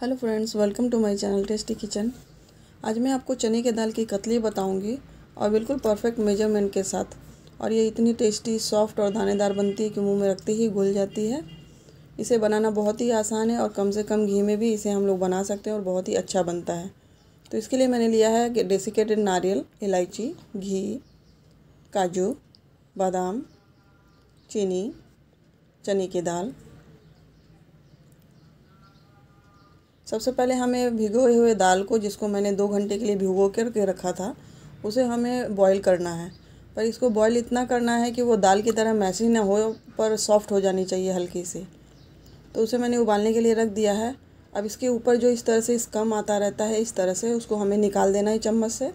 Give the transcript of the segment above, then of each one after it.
hello friends welcome to my channel tasty kitchen आज मैं आपको चने के दाल की कतली बताऊंगी और बिल्कुल परफेक्ट मेजरमेंट के साथ और ये इतनी टेस्टी सॉफ्ट और दानेदार बनती है कि मुंह में रखते ही घुल जाती है इसे बनाना बहुत ही आसान है और कम से कम घी में भी इसे हम लोग बना सकते हैं और बहुत ही अच्छा बनता है तो इसके लिए मैंने लिया है डेसिकेटेड नारियल इलायची घी काजू बादाम चीनी चने की दाल सबसे पहले हमें भिगोए हुए दाल को जिसको मैंने दो घंटे के लिए भिगो करके रखा था उसे हमें बॉईल करना है पर इसको बॉईल इतना करना है कि वो दाल की तरह मैसी ना हो पर सॉफ्ट हो जानी चाहिए हल्की सी तो उसे मैंने उबालने के लिए रख दिया है अब इसके ऊपर जो इस तरह से इस कम आता रहता है इस तरह से उसको हमें निकाल देना है चम्मच से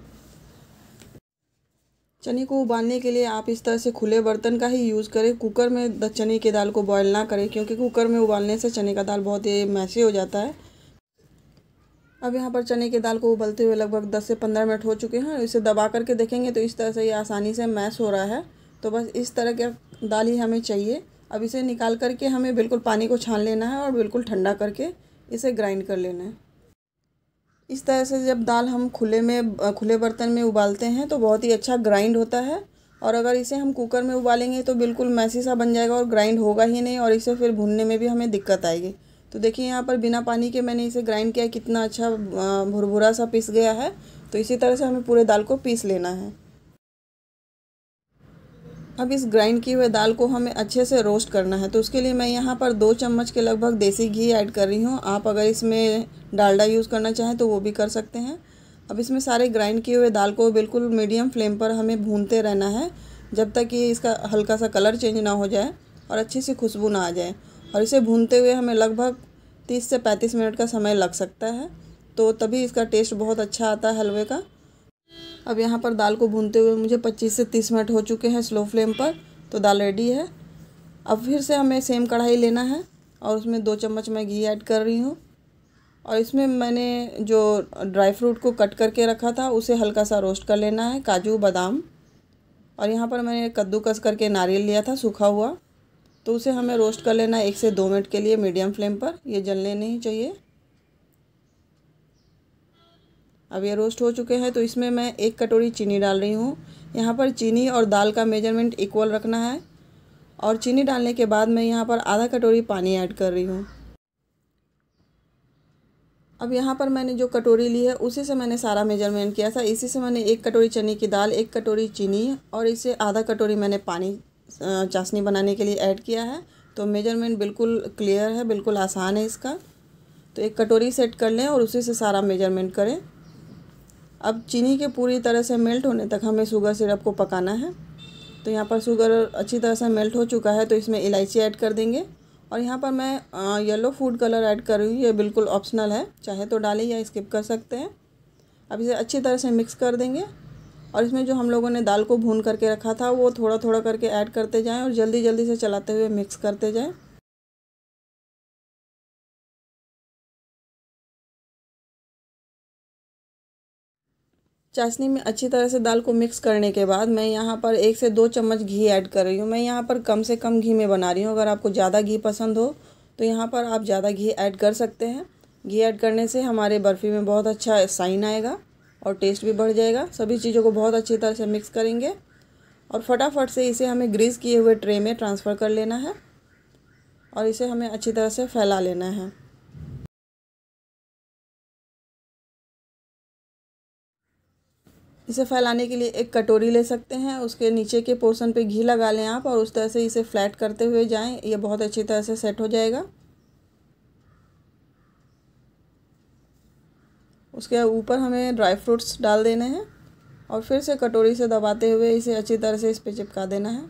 चने को उबालने के लिए आप इस तरह से खुले बर्तन का ही यूज़ करें कुकर में चने की दाल को बॉयल ना करें क्योंकि कुकर में उबालने से चने का दाल बहुत ही मैसी हो जाता है अब यहाँ पर चने की दाल को उबलते हुए लगभग 10 से 15 मिनट हो चुके हैं इसे दबा करके देखेंगे तो इस तरह से ये आसानी से मैश हो रहा है तो बस इस तरह की दाल ही हमें चाहिए अब इसे निकाल करके हमें बिल्कुल पानी को छान लेना है और बिल्कुल ठंडा करके इसे ग्राइंड कर लेना है इस तरह से जब दाल हम खुले में खुले बर्तन में उबालते हैं तो बहुत ही अच्छा ग्राइंड होता है और अगर इसे हम कुकर में उबालेंगे तो बिल्कुल मैसी सा बन जाएगा और ग्राइंड होगा ही नहीं और इसे फिर भुनने में भी हमें दिक्कत आएगी तो देखिए यहाँ पर बिना पानी के मैंने इसे ग्राइंड किया कितना अच्छा भुरभुरा सा पीस गया है तो इसी तरह से हमें पूरे दाल को पीस लेना है अब इस ग्राइंड किए हुए दाल को हमें अच्छे से रोस्ट करना है तो उसके लिए मैं यहाँ पर दो चम्मच के लगभग देसी घी ऐड कर रही हूँ आप अगर इसमें डालडा यूज़ करना चाहें तो वो भी कर सकते हैं अब इसमें सारे ग्राइंड किए हुए दाल को बिल्कुल मीडियम फ्लेम पर हमें भूनते रहना है जब तक कि इसका हल्का सा कलर चेंज ना हो जाए और अच्छे से खुशबू ना आ जाए और इसे भूनते हुए हमें लगभग तीस से पैंतीस मिनट का समय लग सकता है तो तभी इसका टेस्ट बहुत अच्छा आता है हलवे का अब यहाँ पर दाल को भूनते हुए मुझे 25 से 30 मिनट हो चुके हैं स्लो फ्लेम पर तो दाल रेडी है अब फिर से हमें सेम कढ़ाई लेना है और उसमें दो चम्मच मैं घी ऐड कर रही हूँ और इसमें मैंने जो ड्राई फ्रूट को कट करके रखा था उसे हल्का सा रोस्ट कर लेना है काजू बादाम और यहाँ पर मैंने कद्दूकस करके नारियल लिया था सूखा हुआ तो उसे हमें रोस्ट कर लेना है एक से दो मिनट के लिए मीडियम फ्लेम पर ये जलने नहीं चाहिए अब ये रोस्ट हो चुके हैं तो इसमें मैं एक कटोरी चीनी डाल रही हूँ यहाँ पर चीनी और दाल का मेजरमेंट इक्वल रखना है और चीनी डालने के बाद मैं यहाँ पर आधा कटोरी पानी ऐड कर रही हूँ अब यहाँ पर मैंने जो कटोरी ली है उसी से मैंने सारा मेजरमेंट किया था इसी से मैंने एक कटोरी चने की दाल एक कटोरी चीनी और इसे आधा कटोरी मैंने पानी चाशनी बनाने के लिए ऐड किया है तो मेजरमेंट बिल्कुल क्लियर है बिल्कुल आसान है इसका तो एक कटोरी सेट कर लें और उसी से सारा मेजरमेंट करें अब चीनी के पूरी तरह से मेल्ट होने तक हमें शुगर सिरप को पकाना है तो यहाँ पर शुगर अच्छी तरह से मेल्ट हो चुका है तो इसमें इलायची ऐड कर देंगे और यहाँ पर मैं येलो फूड कलर ऐड कर रही हूँ ये बिल्कुल ऑप्शनल है चाहे तो डालें या स्किप कर सकते हैं अब इसे अच्छी तरह से मिक्स कर देंगे और इसमें जो हम लोगों ने दाल को भून करके रखा था वो थोड़ा थोड़ा करके ऐड करते जाएं और जल्दी जल्दी से चलाते हुए मिक्स करते जाएं चाशनी में अच्छी तरह से दाल को मिक्स करने के बाद मैं यहाँ पर एक से दो चम्मच घी ऐड कर रही हूँ मैं यहाँ पर कम से कम घी में बना रही हूँ अगर आपको ज़्यादा घी पसंद हो तो यहाँ पर आप ज़्यादा घी ऐड कर सकते हैं घी ऐड करने से हमारे बर्फ़ी में बहुत अच्छा साइन आएगा और टेस्ट भी बढ़ जाएगा सभी चीज़ों को बहुत अच्छी तरह से मिक्स करेंगे और फटाफट से इसे हमें ग्रीस किए हुए ट्रे में ट्रांसफ़र कर लेना है और इसे हमें अच्छी तरह से फैला लेना है इसे फैलाने के लिए एक कटोरी ले सकते हैं उसके नीचे के पोर्शन पे घी लगा लें आप और उस तरह से इसे फ्लैट करते हुए जाएं ये बहुत अच्छी तरह से सेट हो जाएगा उसके ऊपर हमें ड्राई फ्रूट्स डाल देने हैं और फिर से कटोरी से दबाते हुए इसे अच्छी तरह से इस पर चिपका देना है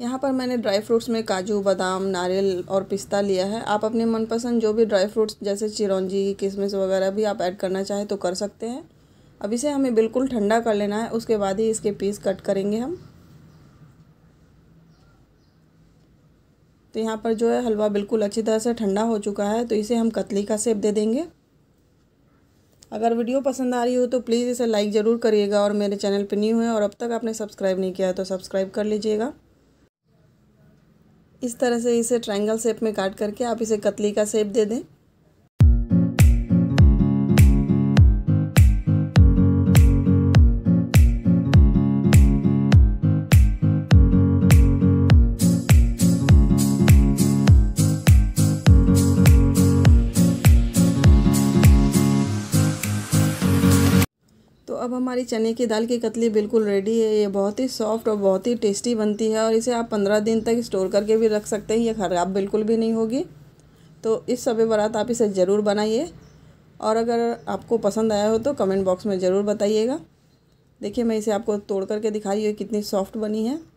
यहाँ पर मैंने ड्राई फ्रूट्स में काजू बादाम नारियल और पिस्ता लिया है आप अपने मनपसंद जो भी ड्राई फ्रूट्स जैसे चिरौंजी किशमिश वगैरह भी आप ऐड करना चाहें तो कर सकते हैं अब इसे हमें बिल्कुल ठंडा कर लेना है उसके बाद ही इसके पीस कट करेंगे हम तो यहाँ पर जो है हलवा बिल्कुल अच्छी तरह से ठंडा हो चुका है तो इसे हम कतली का सेप दे देंगे अगर वीडियो पसंद आ रही हो तो प्लीज़ इसे लाइक ज़रूर करिएगा और मेरे चैनल पर न्यू है और अब तक आपने सब्सक्राइब नहीं किया है तो सब्सक्राइब कर लीजिएगा इस तरह से इसे ट्रायंगल शेप में काट करके आप इसे कतली का शेप दे दें अब हमारी चने की दाल की कतली बिल्कुल रेडी है ये बहुत ही सॉफ्ट और बहुत ही टेस्टी बनती है और इसे आप पंद्रह दिन तक स्टोर करके भी रख सकते हैं ये ख़राब बिल्कुल भी नहीं होगी तो इस सब बारात आप इसे ज़रूर बनाइए और अगर आपको पसंद आया हो तो कमेंट बॉक्स में ज़रूर बताइएगा देखिए मैं इसे आपको तोड़ करके दिखा रही हूँ कितनी सॉफ्ट बनी है